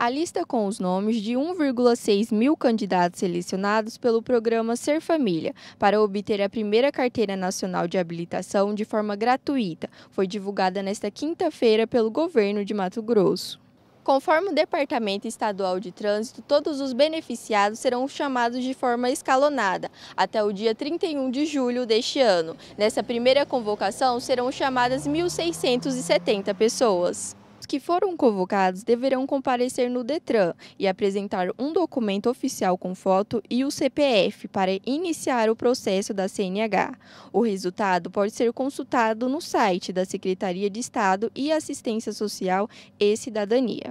a lista com os nomes de 1,6 mil candidatos selecionados pelo programa Ser Família para obter a primeira carteira nacional de habilitação de forma gratuita foi divulgada nesta quinta-feira pelo governo de Mato Grosso. Conforme o Departamento Estadual de Trânsito, todos os beneficiados serão chamados de forma escalonada até o dia 31 de julho deste ano. Nessa primeira convocação serão chamadas 1.670 pessoas que foram convocados deverão comparecer no Detran e apresentar um documento oficial com foto e o CPF para iniciar o processo da CNH. O resultado pode ser consultado no site da Secretaria de Estado e Assistência Social e Cidadania.